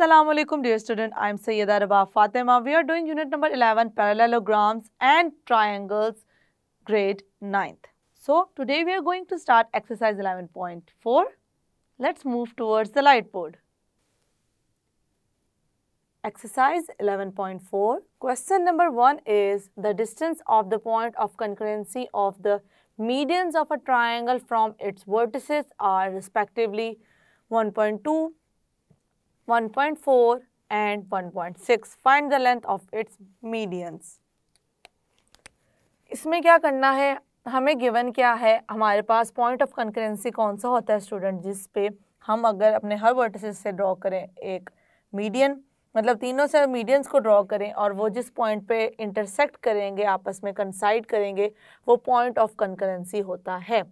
Assalamualaikum dear student, I am Sayyida Rabah Fatima. We are doing unit number 11 parallelograms and triangles grade 9th. So today we are going to start exercise 11.4. Let's move towards the light board. Exercise 11.4. Question number 1 is the distance of the point of concurrency of the medians of a triangle from its vertices are respectively 1.2 1.4 and 1.6 find the length of its medians इसमें क्या करना है हमें given क्या है हमारे पास point of concurrency कौन सा होता है स्टूडेंट जिस पे हम अगर अपने हर वर्टिसेस से ड्रॉ करें एक मीडियन मतलब तीनों से मीडियंस को ड्रॉ करें और वो जिस पॉइंट पे इंटरसेक्ट करेंगे आपस में कंसाइड करेंगे वो पॉइंट ऑफ कंकरेंसी होता है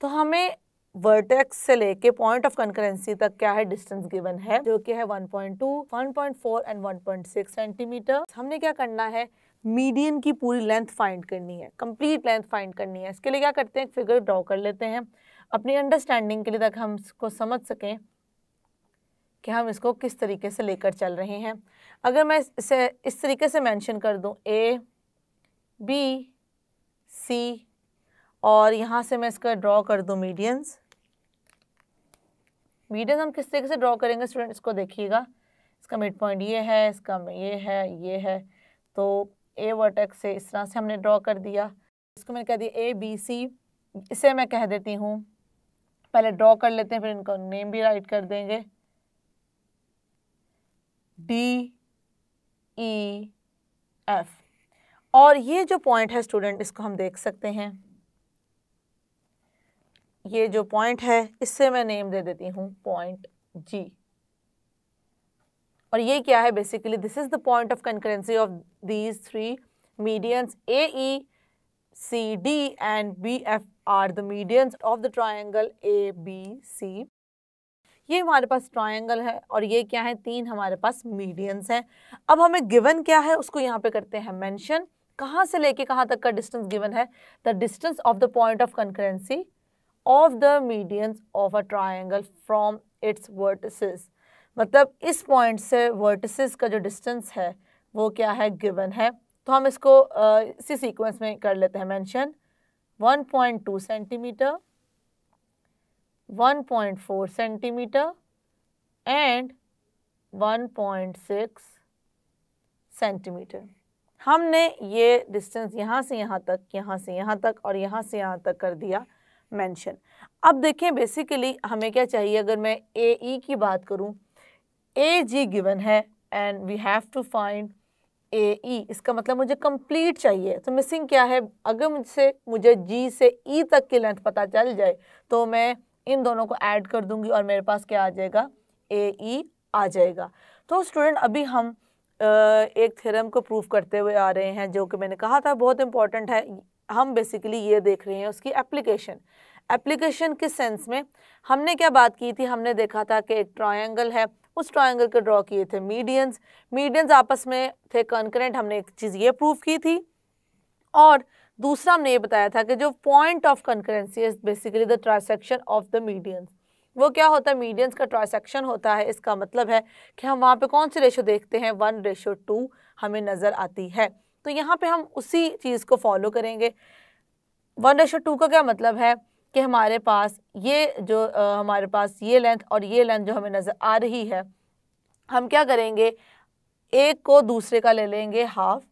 तो हमें वर्टेक्स से लेके पॉइंट ऑफ कंकरेंसी तक क्या है डिस्टेंस गिवन है जो कि है 1.2, 1.4 एंड 1.6 सेंटीमीटर हमने क्या करना है मीडियन की पूरी लेंथ फाइंड करनी है कंप्लीट लेंथ फाइंड करनी है इसके लिए क्या करते हैं फिगर ड्रॉ कर लेते हैं अपनी अंडरस्टैंडिंग के लिए तक हम इसको समझ सकें कि हम इसको किस तरीके से लेकर चल रहे हैं अगर मैं इसे इस तरीके से मैंशन कर दूँ ए बी सी और यहाँ से मैं इसका ड्रॉ कर दूँ मीडियंस मीडियन हम किस तरीके से ड्रॉ करेंगे स्टूडेंट इसको देखिएगा इसका मिड पॉइंट ये है इसका ये है ये है तो ए वर्टेक्स से इस तरह से हमने ड्रॉ कर दिया इसको मैंने कह दिया ए बी सी इसे मैं कह देती हूँ पहले ड्रॉ कर लेते हैं फिर इनका नेम भी राइट कर देंगे डी ई एफ और ये जो पॉइंट है स्टूडेंट इसको हम देख सकते हैं ये जो पॉइंट है इससे मैं नेम दे देती हूँ पॉइंट जी और ये क्या है basically this is the point of concurrency of these three medians A E C D and B F are the medians of the triangle A B C ये हमारे पास ट्राइंगल है और ये क्या है तीन हमारे पास मीडियंस हैं अब हमें गिवन क्या है उसको यहाँ पे करते हैं मेंशन कहाँ से लेके कहाँ तक का डिस्टेंस गिवन है the distance of the point of concurrency of the medians of a triangle from its vertices. मतलब इस पॉइंट से वर्टिसेस का जो डिस्टेंस है वो क्या है गिवन है तो हम इसको इसी सीक्वेंस में कर लेते हैं mention 1.2 centimetre 1.4 centimetre and 1.6 centimetre हमने ये डिस्टेंस यहाँ से यहाँ तक यहाँ से यहाँ तक और यहाँ से यहाँ तक कर दिया मेंशन अब देखें बेसिकली हमें क्या चाहिए अगर मैं ए ई e की बात करूँ ए जी गिवन है and we have to find A E इसका मतलब मुझे कंप्लीट चाहिए तो मिसिंग क्या है अगर मुझसे मुझे जी से ई e तक की लेंथ पता चल जाए तो मैं इन दोनों को ऐड कर दूंगी और मेरे पास क्या आ जाएगा ए ई e आ जाएगा तो स्टूडेंट अभी हम एक थ्योरम को प्रूव करते हुए आ रहे हैं जो कि मैंने कहा था बहुत इंपॉर्टेंट है हम बेसिकली ये देख रहे हैं उसकी एप्लीकेशन एप्लीकेशन किस सेंस में हमने क्या बात की थी हमने देखा था कि एक ट्रायंगल है उस ट्रायंगल के ड्रॉ किए थे मीडियंस मीडियंस आपस में थे कॉन्करेंट हमने एक चीज़ ये प्रूव की थी और दूसरा हमने ये बताया था कि जो point of concurrency is basically the transection of the medians वो क्या होता है मीडियंस का ट्रांसेक्शन होता है इसका मतलब है कि हम वहाँ पे कौन सी रेशो देखते हैं वन रेशो टू हमें नज़र आती है तो यहाँ पे हम उसी चीज़ को फॉलो करेंगे वन रेशो टू का क्या मतलब है कि हमारे पास ये जो आ, हमारे पास ये लेंथ और ये लेंथ जो हमें नज़र आ रही है हम क्या करेंगे एक को दूसरे का ले लेंगे हाफ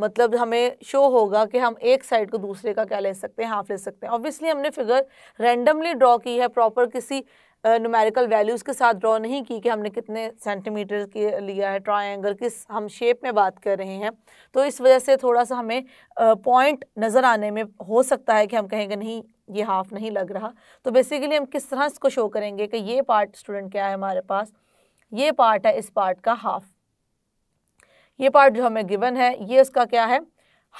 मतलब हमें शो होगा कि हम एक साइड को दूसरे का क्या ले सकते हैं हाफ ले सकते हैं ऑब्वियसली हमने फिगर रेंडमली ड्रॉ की है प्रॉपर किसी न्यूमेरिकल वैल्यूज़ के साथ ड्रॉ नहीं की कि हमने कितने सेंटीमीटर के लिया है ट्रायंगल किस हम शेप में बात कर रहे हैं तो इस वजह से थोड़ा सा हमें पॉइंट नज़र आने में हो सकता है कि हम कहेंगे नहीं ये हाफ नहीं लग रहा तो बेसिकली हम किस तरह इसको शो करेंगे कि ये पार्ट स्टूडेंट क्या है हमारे पास ये पार्ट है इस पार्ट का हाफ ये पार्ट जो हमें गिवन है ये उसका क्या है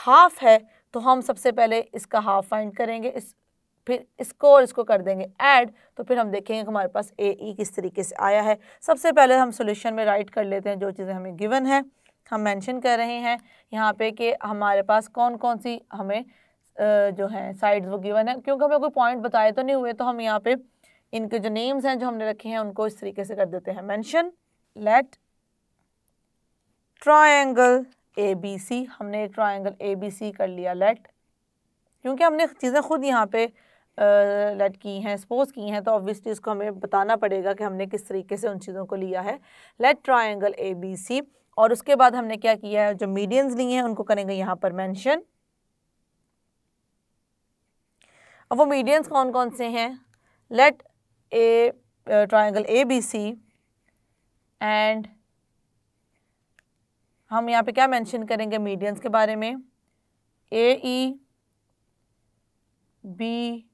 हाफ है तो हम सबसे पहले इसका हाफ फाइंड करेंगे इस फिर इसको और इसको कर देंगे ऐड तो फिर हम देखेंगे हमारे पास ए ई e किस तरीके से आया है सबसे पहले हम सोल्यूशन में राइट कर लेते हैं जो चीज़ें हमें गिवन है हम मेंशन कर रहे हैं यहाँ पे कि हमारे पास कौन कौन सी हमें जो है साइड्स वो गिवन है क्योंकि हमें कोई पॉइंट बताए तो नहीं हुए तो हम यहाँ पे इनके जो नेम्स हैं जो हमने रखे हैं उनको इस तरीके से कर देते हैं mention let triangle A B C हमने एक ट्राइंगल ए बी सी कर लिया लेट क्योंकि हमने चीज़ें खुद यहाँ पे लेट की हैं सपोज की हैं तो ऑब्वियसली इसको हमें बताना पड़ेगा कि हमने किस तरीके से उन चीज़ों को लिया है let triangle A B C और उसके बाद हमने क्या किया है जो मीडियंस लिए हैं उनको करेंगे यहाँ पर मैंशन अब वो मीडियंस कौन कौन से हैं let a triangle A B C and हम यहाँ पे क्या मेंशन करेंगे मीडियंस के बारे में A E B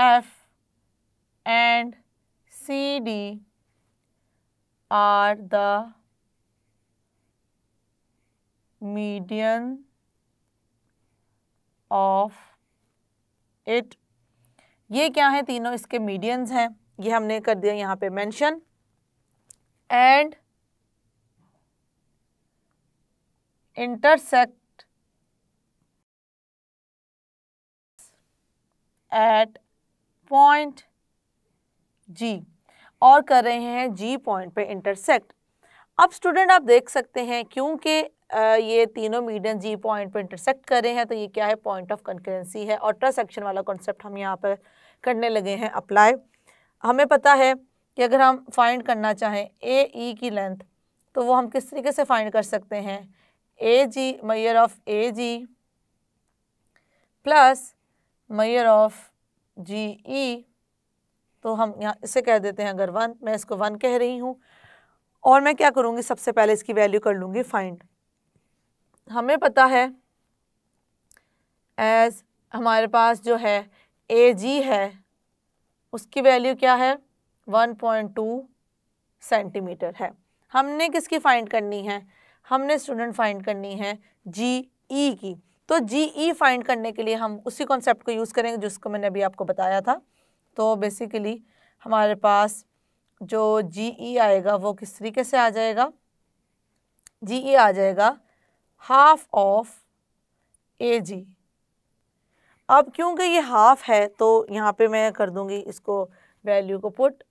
F and CD are the median of it ये क्या है तीनों इसके मीडियंस हैं ये हमने कर दिया यहाँ पे mention and intersect at point G और कर रहे हैं जी पॉइंट पे इंटरसेक्ट अब स्टूडेंट आप देख सकते हैं क्योंकि ये तीनों मीडियम जी पॉइंट पे इंटरसेक्ट कर रहे हैं तो ये क्या है पॉइंट ऑफ कंकरेंसी है और ट्रसेक्शन वाला कॉन्सेप्ट हम यहाँ पर करने लगे हैं अप्लाई हमें पता है कि अगर हम फाइंड करना चाहें ए ई e की लेंथ तो वो हम किस तरीके से फाइंड कर सकते हैं A G measure of A G plus measure of G E e, तो हम यहाँ इसे कह देते हैं अगर वन मैं इसको वन कह रही हूँ और मैं क्या करूँगी सबसे पहले इसकी वैल्यू कर लूँगी फाइंड हमें पता है एज हमारे पास जो है ए जी है उसकी वैल्यू क्या है 1.2 सेंटीमीटर है हमने किसकी फाइंड करनी है हमने स्टूडेंट फाइंड करनी है जी ई e की तो जी ई फाइंड करने के लिए हम उसी कॉन्सेप्ट को यूज़ करेंगे जिसको मैंने अभी आपको बताया था तो बेसिकली हमारे पास जो जी ई e आएगा वो किस तरीके से आ जाएगा जी ई e आ जाएगा हाफ ऑफ ए जी अब क्योंकि ये हाफ है तो यहाँ पे मैं कर दूँगी इसको वैल्यू को put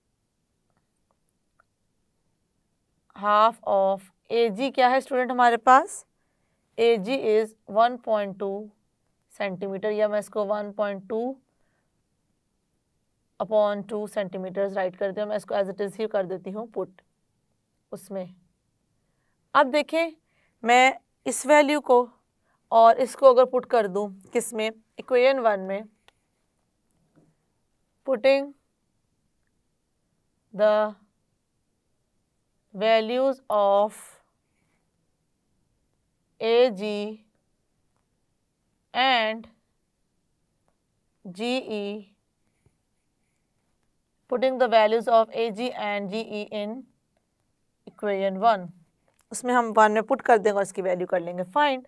half of A G क्या है स्टूडेंट हमारे पास A G is one point two centimetre या मैं इसको one point two upon two centimetres write करती हूँ मैं इसको एज इट इज़ ही कर देती हूँ पुट उसमें अब देखें मैं इस वैल्यू को और इसको अगर पुट कर दूँ किस में इक्वेशन वन में putting the values of A G G and E putting the values of A G and G E in equation one उसमें हम वन में पुट कर देंगे और इसकी वैल्यू कर लेंगे फाइंड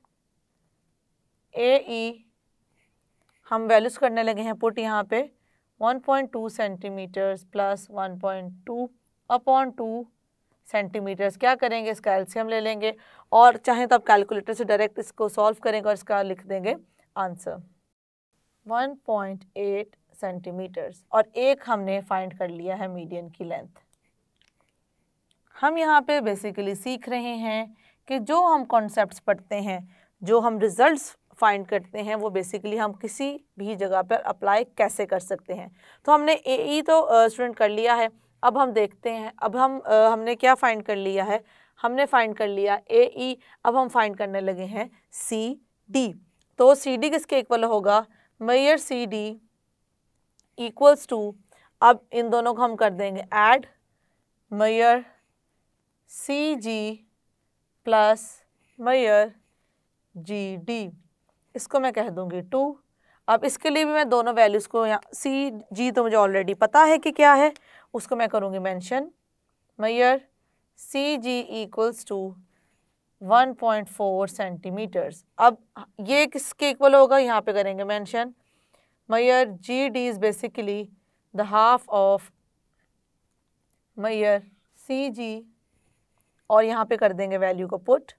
ए ई हम वैल्यूज़ करने लगे हैं पुट यहाँ पे one point two centimetres plus one point two upon two centimetres क्या करेंगे इसका एल्सियम ले लेंगे और चाहे तो आप कैलकुलेटर से डायरेक्ट इसको सॉल्व करेंगे और इसका लिख देंगे आंसर 1.8 सेंटीमीटर्स और एक हमने फाइंड कर लिया है मीडियन की लेंथ हम यहाँ पे बेसिकली सीख रहे हैं कि जो हम कॉन्सेप्ट्स पढ़ते हैं जो हम रिजल्ट्स फाइंड करते हैं वो बेसिकली हम किसी भी जगह पर अप्लाई कैसे कर सकते हैं तो हमने ए ई e तो स्टूडेंट कर लिया है अब हम देखते हैं अब हम आ, हमने क्या फाइंड कर लिया है हमने फाइंड कर लिया ए ई e, अब हम फाइंड करने लगे हैं सी डी तो सी डी किसके इक्वल होगा measure C D equals to अब इन दोनों को हम कर देंगे add measure C G plus measure G D इसको मैं कह दूंगी टू अब इसके लिए भी मैं दोनों वैल्यूज़ को यहाँ सी जी तो मुझे ऑलरेडी पता है कि क्या है उसको मैं करूँगी mention measure C G equals to 1.4 centimetres अब ये किसके इक्वल होगा यहाँ पे करेंगे mention measure G D is basically the half of measure C G और यहाँ पे कर देंगे वैल्यू को पुट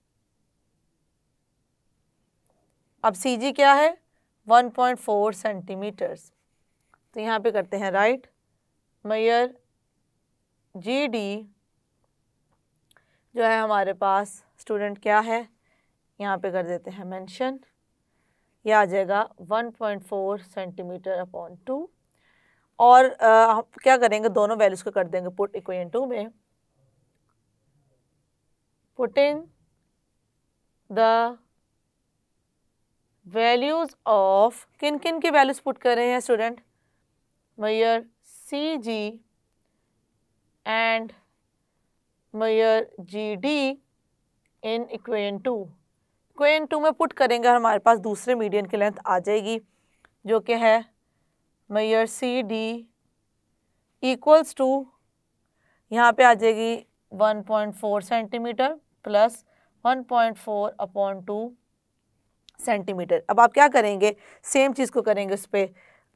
अब सी जी क्या है 1.4 सेंटीमीटर्स तो यहाँ पे करते हैं राइट मैयर जी डी जो है हमारे पास स्टूडेंट क्या है यहाँ पे कर देते हैं मेंशन यह आ जाएगा 1.4 सेंटीमीटर अपॉन टू और आ, क्या करेंगे दोनों वैल्यूज़ को कर देंगे पुट इक्वेन टू में पुटिंग द वैल्यूज ऑफ किन किन की वैल्यूज पुट कर रहे हैं student measure C G and measure G D in equation two equation two में पुट करेंगे हमारे पास दूसरे मीडियन की लेंथ आ जाएगी जो कि है measure C D equals to यहाँ पे आ जाएगी 1.4 centimetre plus 1.4 upon two centimetre अब आप क्या करेंगे सेम चीज़ को करेंगे उस पर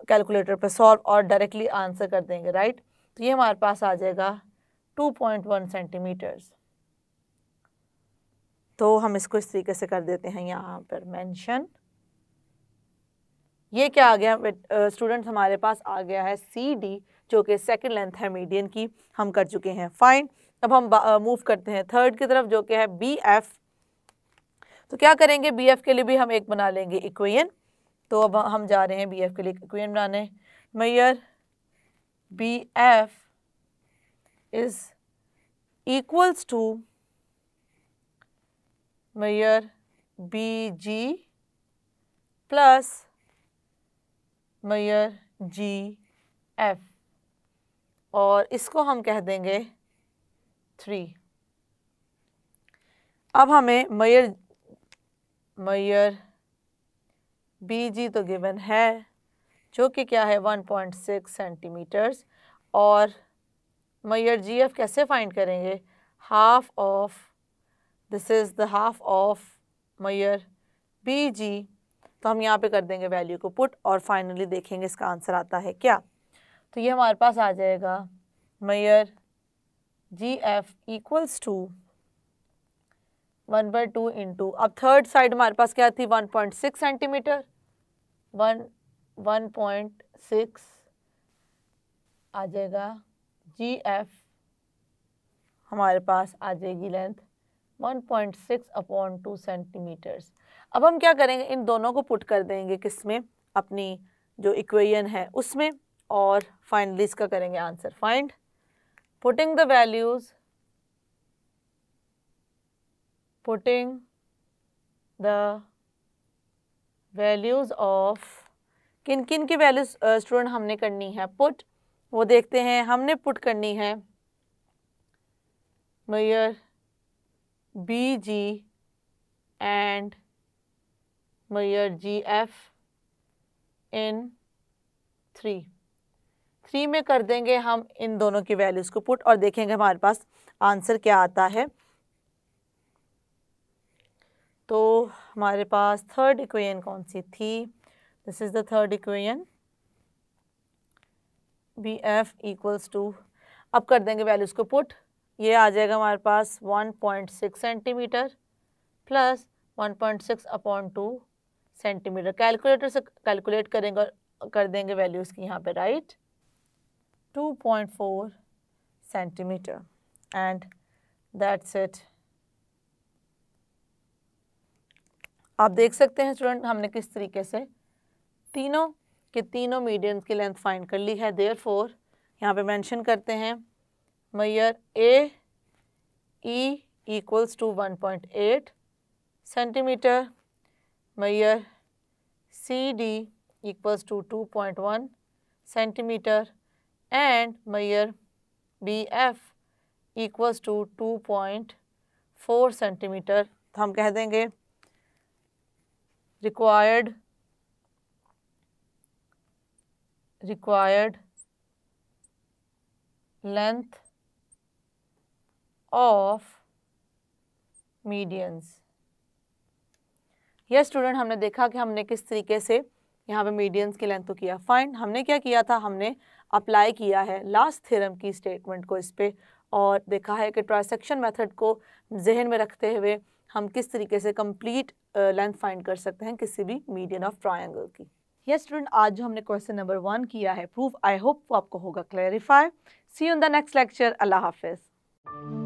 कैलकुलेटर पर सॉल्व और डायरेक्टली आंसर कर देंगे राइट तो ये हमारे पास आ जाएगा 2.1 सेंटीमीटर्स तो हम इसको इस तरीके से कर देते हैं यहाँ पर मेंशन ये क्या आ गया स्टूडेंट्स हमारे पास आ गया है सी डी जो कि सेकेंड लेंथ है मीडियन की हम कर चुके हैं फाइन अब हम मूव करते हैं थर्ड की तरफ जो कि है बी एफ तो क्या करेंगे बी एफ के लिए भी हम एक बना लेंगे इक्वेन तो अब हम जा रहे हैं बी एफ के लिए इक्वेन बनाने measure B F is equals to measure B G plus measure G F और इसको हम कह देंगे थ्री अब हमें मयर मयर बी जी तो गिवन है जो कि क्या है 1.6 सेंटीमीटर्स और मयर जी एफ कैसे फाइंड करेंगे half of this is the half of measure B G तो हम यहाँ पे कर देंगे वैल्यू को पुट और फाइनली देखेंगे इसका आंसर आता है क्या तो ये हमारे पास आ जाएगा measure G F equals to one by two into अब थर्ड साइड हमारे पास क्या थी one point six centimetre one one point six आ जाएगा जी एफ हमारे पास आ जाएगी length one point six upon two centimetres अब हम क्या करेंगे इन दोनों को पुट कर देंगे किस में अपनी जो इक्वेशन है उसमें और फाइनली इसका करेंगे answer find putting the values putting the values of किन किन की वैल्यूज स्टूडेंट हमने करनी है पुट वो देखते हैं हमने पुट करनी है measure B G and measure G F in three three में कर देंगे हम इन दोनों की वैल्यूज़ को पुट और देखेंगे हमारे पास आंसर क्या आता है तो हमारे पास थर्ड इक्वेशन कौन सी थी this is the third equation B F equals to अब कर देंगे वैल्यूज़ को पुट ये आ जाएगा हमारे पास 1.6 centimetre plus 1.6 upon two centimetre calculator से कैलकुलेट करेंगे और कर देंगे वैल्यूज़ की यहाँ पे write 2.4 centimetre and that's it आप देख सकते हैं स्टूडेंट हमने किस तरीके से तीनों के तीनों मीडियम की लेंथ फाइंड कर ली है देयर फोर यहाँ पर मैंशन करते हैं measure A E equals to one point eight centimetre measure C D equals to two point one centimetre and measure B F equals to two point four centimetre तो हम कह देंगे required required length of medians यह student हमने देखा कि हमने किस तरीके से यहाँ पे मीडियंस की लेंथ को किया फाइन हमने क्या किया था हमने अप्लाई किया है लास्ट थ्योरम की स्टेटमेंट को इस पर और देखा है कि ट्रांसेक्शन मेथड को जहन में रखते हुए हम किस तरीके से कंप्लीट लेंथ फाइंड कर सकते हैं किसी भी मीडियन ऑफ ट्राइंगल की ये स्टूडेंट आज जो हमने क्वेश्चन नंबर वन किया है प्रूफ आई होप वो आपको होगा clarify see on the next lecture अल्लाह हाफिज़